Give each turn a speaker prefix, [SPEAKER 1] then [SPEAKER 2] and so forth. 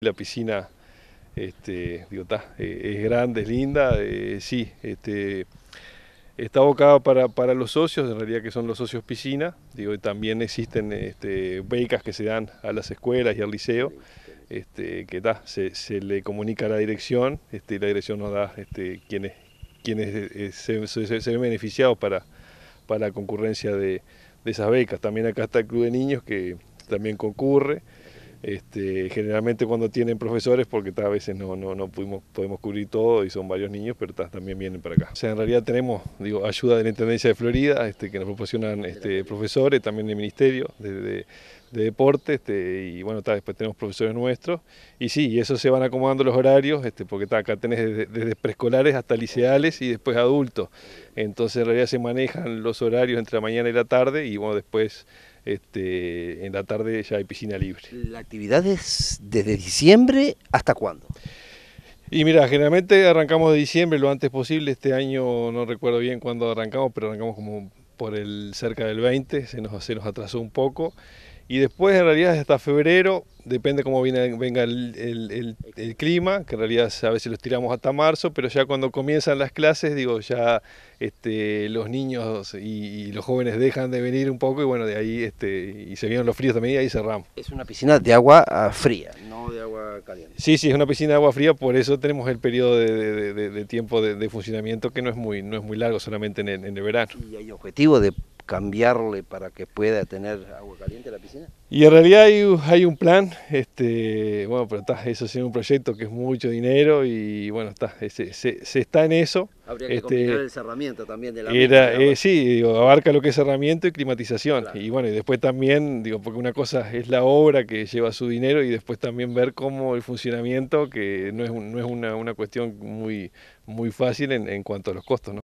[SPEAKER 1] La piscina este, eh, es grande, es linda, eh, sí, este, está abocada para, los socios, en realidad que son los socios piscina, digo, también existen este, becas que se dan a las escuelas y al liceo, que se, le comunica a la dirección, la dirección nos da quienes, eh, se, ven beneficiados para, para la concurrencia de, de esas becas. También acá está el Club de Niños que también concurre. Este, generalmente cuando tienen profesores, porque a veces no, no, no pudimos, podemos cubrir todo y son varios niños, pero también vienen para acá. O sea, en realidad tenemos digo, ayuda de la Intendencia de Florida, este, que nos proporcionan este, profesores, también del Ministerio, de deporte este, y bueno, después tenemos profesores nuestros y sí, y eso se van acomodando los horarios, este, porque acá tenés desde, preescolares hasta liceales y después adultos, entonces en realidad se manejan los horarios entre la mañana y la tarde y bueno, después este, en la tarde ya hay piscina libre. ¿La actividad es desde diciembre hasta cuándo? Y mira, generalmente arrancamos de diciembre lo antes posible, este año no recuerdo bien cuándo arrancamos, pero arrancamos como por el cerca del 20, se nos, se nos atrasó un poco. Y después, en realidad, hasta febrero, depende cómo viene, venga el, clima, que en realidad a veces los tiramos hasta marzo, pero ya cuando comienzan las clases, digo, ya este, los niños y, los jóvenes dejan de venir un poco y bueno, de ahí este, y se vienen los fríos también y ahí cerramos. Es una piscina de agua ah, fría, no de agua caliente. Sí, sí, es una piscina de agua fría, por eso tenemos el periodo de, tiempo de, funcionamiento que no es muy, no es muy largo, solamente en el, verano. ¿Y hay objetivo de cambiarle para que pueda tener agua caliente la piscina? Y en realidad hay, un plan, este, bueno, pero está, eso es un proyecto que es mucho dinero y bueno, está, se, está en eso. Habría que este, el cerramiento también de la era, eh, Sí, abarca lo que es cerramiento y climatización. Y bueno, y después también, digo, porque una cosa es la obra que lleva su dinero y después también ver cómo el funcionamiento, que no es, no es una, una, cuestión muy, muy fácil en, en cuanto a los costos, ¿no?